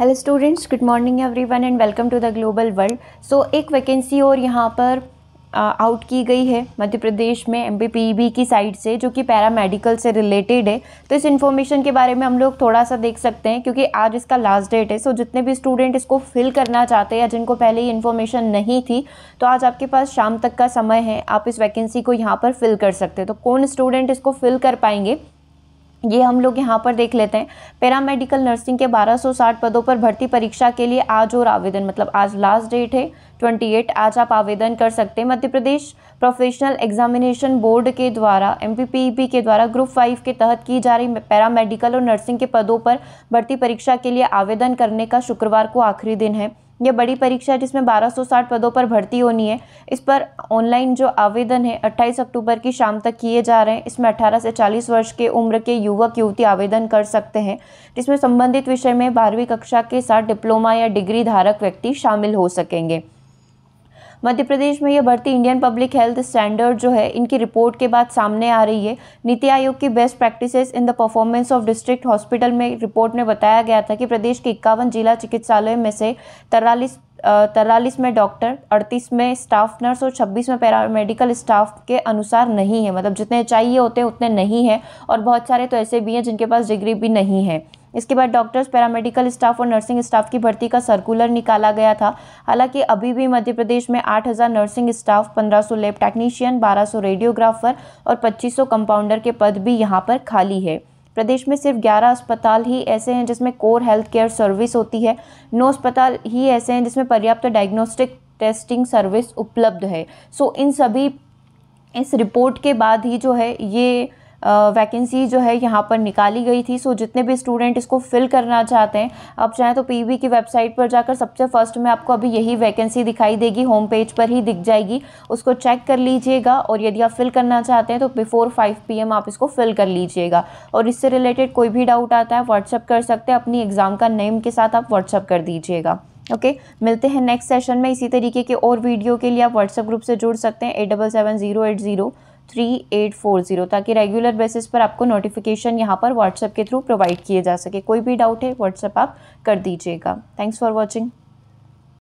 hello students good morning everyone and welcome to the global world so एक vacancy और यहाँ पर out की गई है मध्य प्रदेश में एम बी e की साइड से जो कि पैरामेडिकल से रिलेटेड है तो इस इन्फॉर्मेशन के बारे में हम लोग थोड़ा सा देख सकते हैं क्योंकि आज इसका लास्ट डेट है सो जितने भी स्टूडेंट इसको फिल करना चाहते हैं या जिनको पहले ही इन्फॉर्मेशन नहीं थी तो आज आपके पास शाम तक का समय है आप इस वैकेंसी को यहाँ पर फिल कर सकते हैं तो कौन स्टूडेंट इसको फिल कर पाएंगे ये हम लोग यहाँ पर देख लेते हैं पैरामेडिकल नर्सिंग के 1260 पदों पर भर्ती परीक्षा के लिए आज और आवेदन मतलब आज लास्ट डेट है 28 आज आप आवेदन कर सकते हैं Madhya Pradesh professional examination board के द्वारा एम e के द्वारा ग्रुप फाइव के तहत की जा रही पैरामेडिकल और नर्सिंग के पदों पर भर्ती परीक्षा के लिए आवेदन करने का शुक्रवार को आखिरी दिन है यह बड़ी परीक्षा है जिसमें 1260 पदों पर भर्ती होनी है इस पर ऑनलाइन जो आवेदन है 28 अक्टूबर की शाम तक किए जा रहे हैं इसमें 18 से 40 वर्ष के उम्र के युवक युवती आवेदन कर सकते हैं जिसमें संबंधित विषय में बारहवीं कक्षा के साथ डिप्लोमा या डिग्री धारक व्यक्ति शामिल हो सकेंगे मध्य प्रदेश में ये भर्ती इंडियन पब्लिक हेल्थ स्टैंडर्ड जो है इनकी रिपोर्ट के बाद सामने आ रही है नीति आयोग की best practices in the performance of district hospital में रिपोर्ट में बताया गया था कि प्रदेश के इक्यावन जिला चिकित्सालय में से तरालीस तरालीस में डॉक्टर अड़तीस में स्टाफ नर्स और छब्बीस में पैरामेडिकल स्टाफ के अनुसार नहीं है मतलब जितने चाहिए होते हैं उतने नहीं हैं और बहुत सारे तो ऐसे भी हैं जिनके पास डिग्री भी नहीं है इसके बाद डॉक्टर्स पैरामेडिकल स्टाफ और नर्सिंग स्टाफ की भर्ती का सर्कुलर निकाला गया था हालांकि अभी भी मध्य प्रदेश में 8000 nursing staff 1500 lab technician 1200 radiographer और 2500 कंपाउंडर के पद भी यहाँ पर खाली है प्रदेश में सिर्फ 11 अस्पताल ही ऐसे हैं जिसमें कोर हेल्थ केयर सर्विस होती है नौ अस्पताल ही ऐसे हैं जिसमें पर्याप्त डायग्नोस्टिक टेस्टिंग सर्विस उपलब्ध है सो इन सभी इस रिपोर्ट के बाद ही जो है ये वैकेंसी जो है यहाँ पर निकाली गई थी सो जितने भी स्टूडेंट इसको फिल करना चाहते हैं आप चाहें तो पी की वेबसाइट पर जाकर सबसे फर्स्ट में आपको अभी यही वैकेंसी दिखाई देगी होम पेज पर ही दिख जाएगी उसको चेक कर लीजिएगा और यदि आप फिल करना चाहते हैं तो बिफोर फाइव पी आप इसको फिल कर लीजिएगा और इससे रिलेटेड कोई भी डाउट आता है व्हाट्सअप कर सकते हैं अपनी एग्ज़ाम का नेम के साथ आप व्हाट्सअप कर दीजिएगा ओके okay, मिलते हैं नेक्स्ट सेशन में इसी तरीके के और वीडियो के लिए आप व्हाट्सएप ग्रुप से जुड़ सकते हैं eight double seven zero eight zero three eight four zero ताकि रेगुलर बेसिस पर आपको नोटिफिकेशन यहाँ पर व्हाट्सएप के थ्रू प्रोवाइड किए जा सके कोई भी डाउट है व्हाट्सएप आप कर दीजिएगा थैंक्स फॉर वॉचिंग